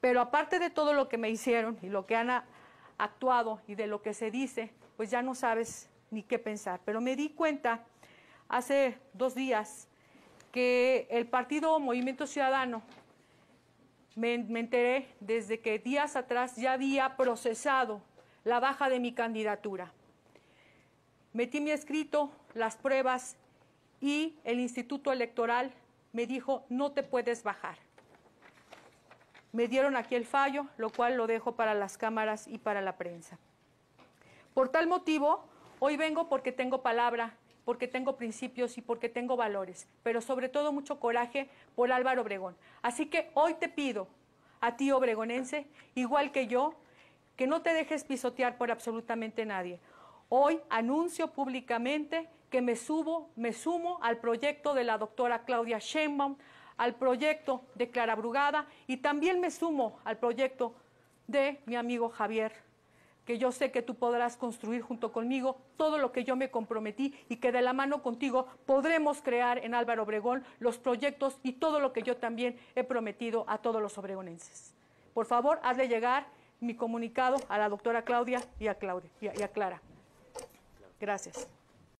Pero aparte de todo lo que me hicieron y lo que han actuado y de lo que se dice, pues ya no sabes ni qué pensar. Pero me di cuenta hace dos días que el partido Movimiento Ciudadano, me enteré desde que días atrás ya había procesado la baja de mi candidatura. Metí mi escrito, las pruebas y el Instituto Electoral me dijo, no te puedes bajar. Me dieron aquí el fallo, lo cual lo dejo para las cámaras y para la prensa. Por tal motivo, hoy vengo porque tengo palabra, porque tengo principios y porque tengo valores, pero sobre todo mucho coraje por Álvaro Obregón. Así que hoy te pido a ti, obregonense, igual que yo, que no te dejes pisotear por absolutamente nadie. Hoy anuncio públicamente que me subo, me sumo al proyecto de la doctora Claudia Sheinbaum, al proyecto de Clara Brugada y también me sumo al proyecto de mi amigo Javier, que yo sé que tú podrás construir junto conmigo todo lo que yo me comprometí y que de la mano contigo podremos crear en Álvaro Obregón los proyectos y todo lo que yo también he prometido a todos los obregonenses. Por favor, hazle llegar mi comunicado a la doctora Claudia y a, Claudia, y a Clara. Gracias.